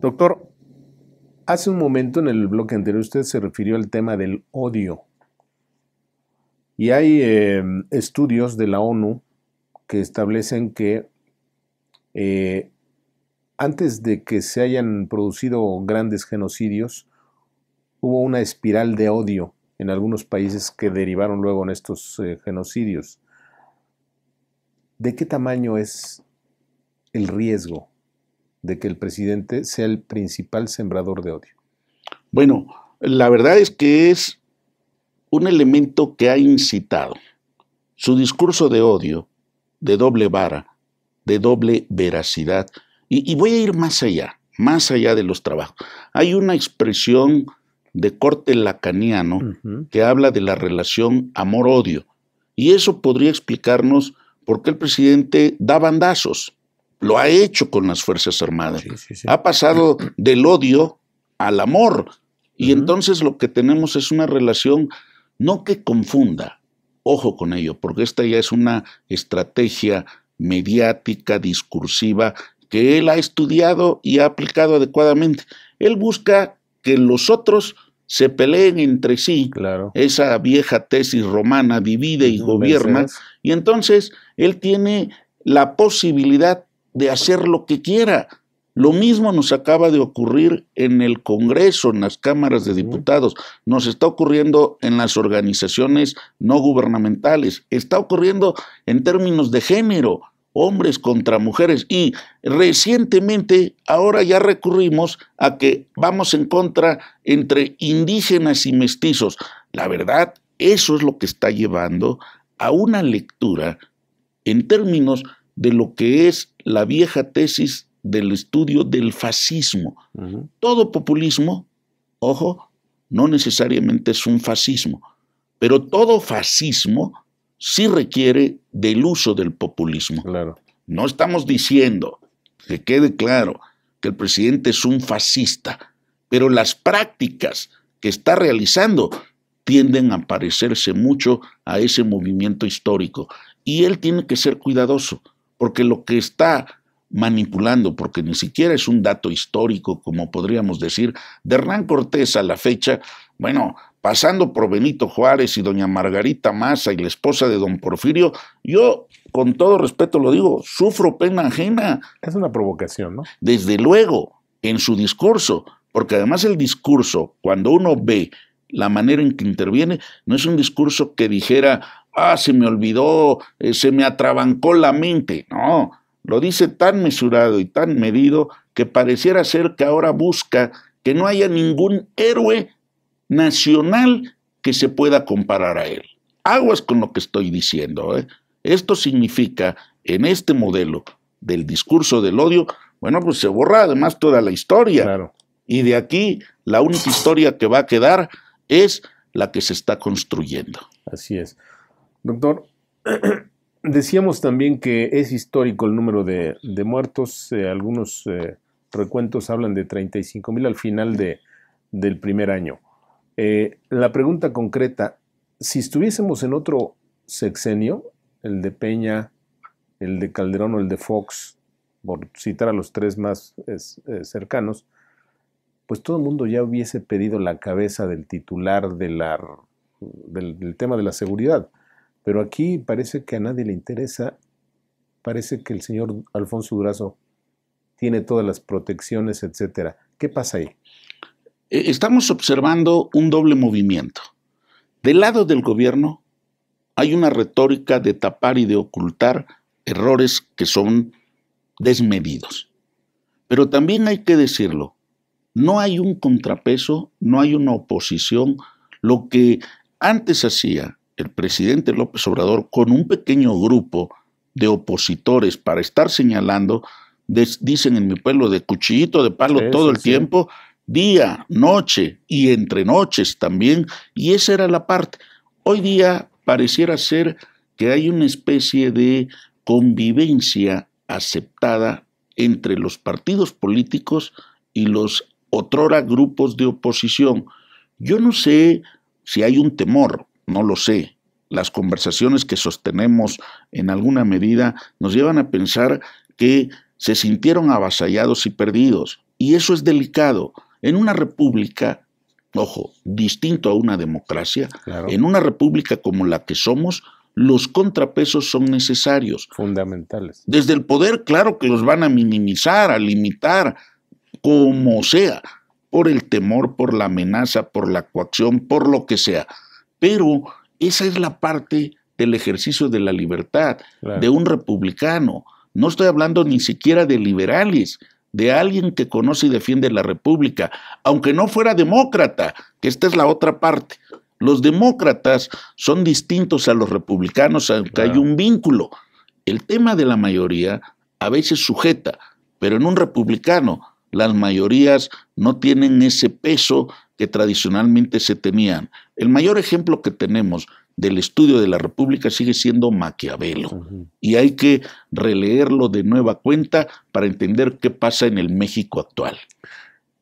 Doctor, hace un momento en el bloque anterior usted se refirió al tema del odio. Y hay em, estudios de la ONU que establecen que eh, antes de que se hayan producido grandes genocidios, hubo una espiral de odio en algunos países que derivaron luego en estos eh, genocidios. ¿De qué tamaño es el riesgo de que el presidente sea el principal sembrador de odio? Bueno, la verdad es que es un elemento que ha incitado su discurso de odio, de doble vara, de doble veracidad. Y, voy a ir más allá, más allá de los trabajos. Hay una expresión de corte lacaniano que habla de la relación amor-odio. Y eso podría explicarnos por qué el presidente da bandazos lo ha hecho con las Fuerzas Armadas. Ha pasado del odio al amor. Y entonces lo que tenemos es una relación, no que confunda, ojo con ello, porque esta ya es una estrategia mediática, discursiva, que él ha estudiado y ha aplicado adecuadamente. Él busca que los otros se peleen entre sí. Esa vieja tesis romana divide y gobierna. Y entonces él tiene la posibilidad de hacer lo que quiera. Lo mismo nos acaba de ocurrir en el Congreso, en las cámaras de diputados, nos está ocurriendo en las organizaciones no gubernamentales, está ocurriendo en términos de género, hombres contra mujeres. Y recientemente, ahora ya recurrimos a que vamos en contra entre indígenas y mestizos. La verdad, eso es lo que está llevando a una lectura en términos de lo que es la vieja tesis del estudio del fascismo. Todo populismo, ojo, no necesariamente es un fascismo, pero todo fascismo sí requiere del uso del populismo. Claro. No estamos diciendo, que quede claro, que el presidente es un fascista, pero las prácticas que está realizando tienden a parecerse mucho a ese movimiento histórico y él tiene que ser cuidadoso porque lo que está manipulando, porque ni siquiera es un dato histórico, como podríamos decir, de Hernán Cortés a la fecha, bueno, pasando por Benito Juárez y doña Margarita Maza y la esposa de don Porfirio, yo con todo respeto lo digo, sufro pena ajena. Es una provocación, ¿no? Desde luego, en su discurso, porque además el discurso, cuando uno ve la manera en que interviene, no es un discurso que dijera, ah, se me olvidó, eh, se me atrabancó la mente. No, lo dice tan mesurado y tan medido que pareciera ser que ahora busca que no haya ningún héroe nacional que se pueda comparar a él. Aguas con lo que estoy diciendo. ¿eh? Esto significa, en este modelo del discurso del odio, bueno, pues se borra además toda la historia. Y de aquí la única historia que va a quedar es la que se está construyendo. Así es. Doctor, decíamos también que es histórico el número de, muertos. Eh, algunos eh, recuentos hablan de 35 mil al final del primer año. Eh, la pregunta concreta, si estuviésemos en otro sexenio, el de Peña, el de Calderón o el de Fox, por citar a los tres más cercanos, pues todo el mundo ya hubiese pedido la cabeza del titular del tema de la seguridad pero aquí parece que a nadie le interesa, parece que el señor Alfonso Durazo tiene todas las protecciones, etcétera. ¿Qué pasa ahí? Eh, estamos observando un doble movimiento. Del lado del gobierno hay una retórica de tapar y de ocultar errores que son desmedidos. Pero también hay que decirlo, no hay un contrapeso, no hay una oposición. Lo que antes hacía el presidente López Obrador con un pequeño grupo de opositores para estar señalando, dicen en mi pueblo, de cuchillito de palo todo el tiempo, día, noche y entre noches también, y esa era la parte. Hoy día pareciera ser que hay una especie de convivencia aceptada entre los partidos políticos y los otrora grupos de oposición. Yo no sé si hay un temor, no lo sé. Las conversaciones que sostenemos en alguna medida nos llevan a pensar que se sintieron avasallados y perdidos. Y eso es delicado. En una república, ojo, distinto a una democracia, en una república como la que somos, los contrapesos son necesarios. Fundamentales. Desde el poder, claro que los van a minimizar, a limitar, como sea, por el temor, por la amenaza, por la coacción, por lo que sea. Pero esa es la parte del ejercicio de la libertad de un republicano. No estoy hablando ni siquiera de liberales, de alguien que conoce y defiende la República, aunque no fuera demócrata, que esta es la otra parte. Los demócratas son distintos a los republicanos, aunque hay un vínculo. El tema de la mayoría a veces sujeta, pero en un republicano las mayorías no tienen ese peso que tradicionalmente se tenían. El mayor ejemplo que tenemos del estudio de la República sigue siendo Maquiavelo y hay que releerlo de nueva cuenta para entender qué pasa en el México actual.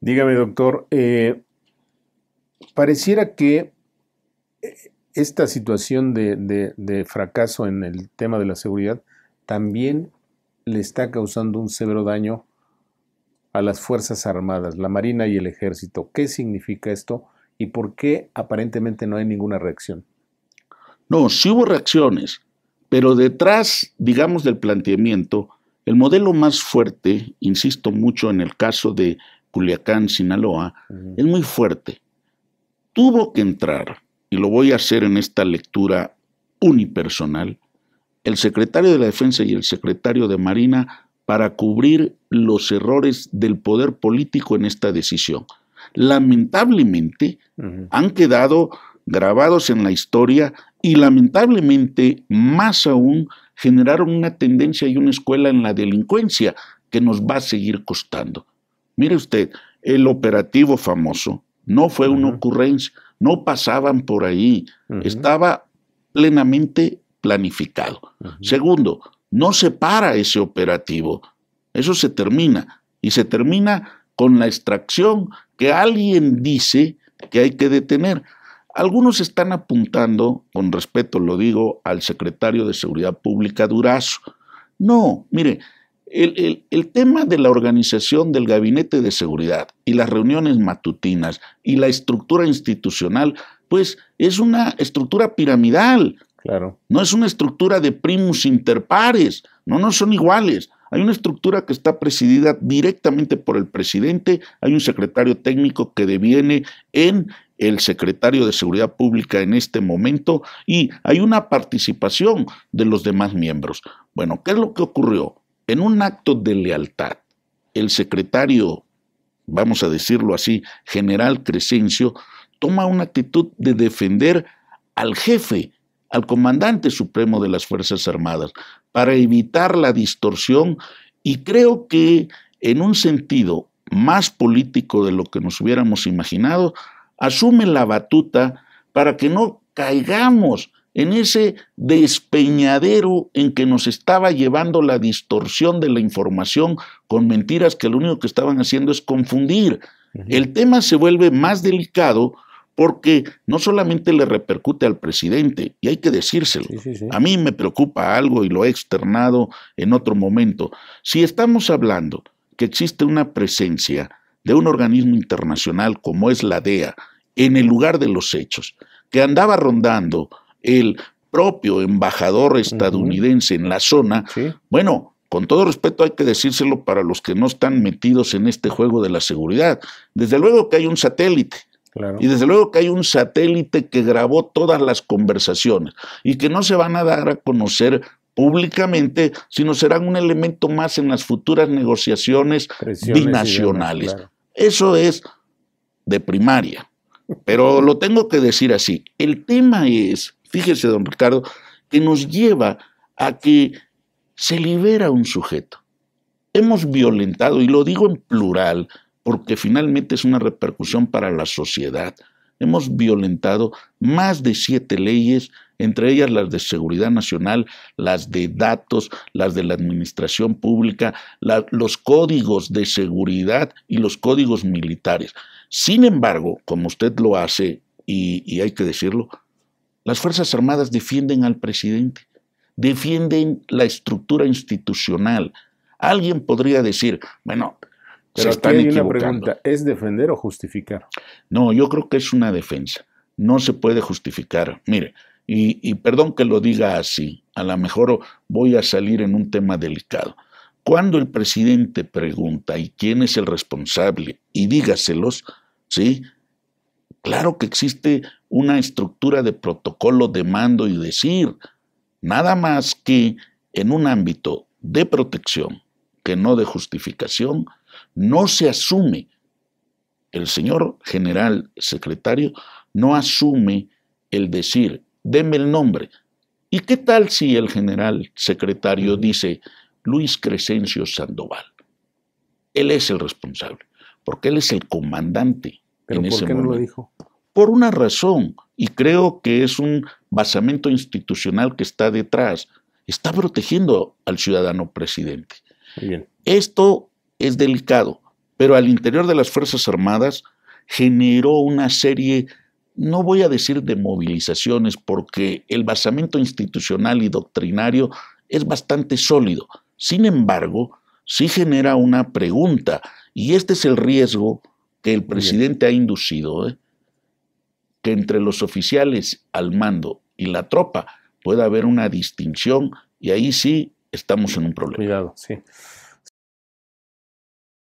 Dígame, doctor, eh, pareciera que eh, esta situación de, fracaso en el tema de la seguridad también le está causando un severo daño a las Fuerzas Armadas, la Marina y el Ejército. ¿Qué significa esto? ¿Y por qué aparentemente no hay ninguna reacción? No, sí hubo reacciones, pero detrás, digamos, del planteamiento, el modelo más fuerte, insisto mucho en el caso de Culiacán, Sinaloa, es muy fuerte. Tuvo que entrar, y lo voy a hacer en esta lectura unipersonal, el secretario de la Defensa y el secretario de Marina para cubrir los errores del poder político en esta decisión lamentablemente han quedado grabados en la historia y lamentablemente, más aún, generaron una tendencia y una escuela en la delincuencia que nos va a seguir costando. Mire usted, el operativo famoso no fue una ocurrencia, no pasaban por ahí, estaba plenamente planificado. Segundo, no se para ese operativo, eso se termina, y se termina con la extracción que alguien dice que hay que detener. Algunos están apuntando, con respeto lo digo, al secretario de Seguridad Pública Durazo. No, mire, el, tema de la organización del gabinete de seguridad y las reuniones matutinas y la estructura institucional, pues es una estructura piramidal. Claro. No es una estructura de primus inter pares, no, no son iguales. Hay una estructura que está presidida directamente por el presidente, hay un secretario técnico que deviene en el secretario de Seguridad Pública en este momento y hay una participación de los demás miembros. Bueno, ¿qué es lo que ocurrió? En un acto de lealtad, el secretario, vamos a decirlo así, general Crescencio, toma una actitud de defender al jefe, al comandante supremo de las Fuerzas Armadas, para evitar la distorsión y creo que en un sentido más político de lo que nos hubiéramos imaginado, asume la batuta para que no caigamos en ese despeñadero en que nos estaba llevando la distorsión de la información con mentiras que lo único que estaban haciendo es confundir. El tema se vuelve más delicado porque no solamente le repercute al presidente, y hay que decírselo, a mí me preocupa algo y lo he externado en otro momento, si estamos hablando que existe una presencia de un organismo internacional como es la DEA en el lugar de los hechos, que andaba rondando el propio embajador estadounidense en la zona, bueno, con todo respeto hay que decírselo para los que no están metidos en este juego de la seguridad. Desde luego que hay un satélite, y desde luego que hay un satélite que grabó todas las conversaciones y que no se van a dar a conocer públicamente, sino serán un elemento más en las futuras negociaciones binacionales. Eso es de primaria, pero lo tengo que decir así. El tema es, fíjese don Ricardo, que nos lleva a que se libera un sujeto. Hemos violentado, y lo digo en plural, porque finalmente es una repercusión para la sociedad. Hemos violentado más de siete leyes, entre ellas las de seguridad nacional, las de datos, las de la administración pública, los códigos de seguridad y los códigos militares. Sin embargo, como usted lo hace, y, y hay que decirlo, las Fuerzas Armadas defienden al presidente, defienden la estructura institucional. Alguien podría decir, bueno, pero se una pregunta, ¿es defender o justificar? No, yo creo que es una defensa. No se puede justificar. Mire, y, y perdón que lo diga así, a lo mejor voy a salir en un tema delicado. Cuando el presidente pregunta y quién es el responsable y dígaselos, ¿sí? Claro que existe una estructura de protocolo de mando y decir, nada más que en un ámbito de protección, que no de justificación, no se asume, el señor general secretario no asume el decir, deme el nombre. ¿Y qué tal si el general secretario dice Luis Crescencio Sandoval? Él es el responsable, porque él es el comandante. en por ese qué no lo dijo? Por una razón, y creo que es un basamento institucional que está detrás. Está protegiendo al ciudadano presidente. Bien. Esto es delicado, pero al interior de las Fuerzas Armadas generó una serie, no voy a decir de movilizaciones, porque el basamento institucional y doctrinario es bastante sólido. Sin embargo, sí genera una pregunta, y este es el riesgo que el presidente ha inducido, ¿eh? que entre los oficiales al mando y la tropa pueda haber una distinción, y ahí sí estamos en un problema. Cuidado, sí.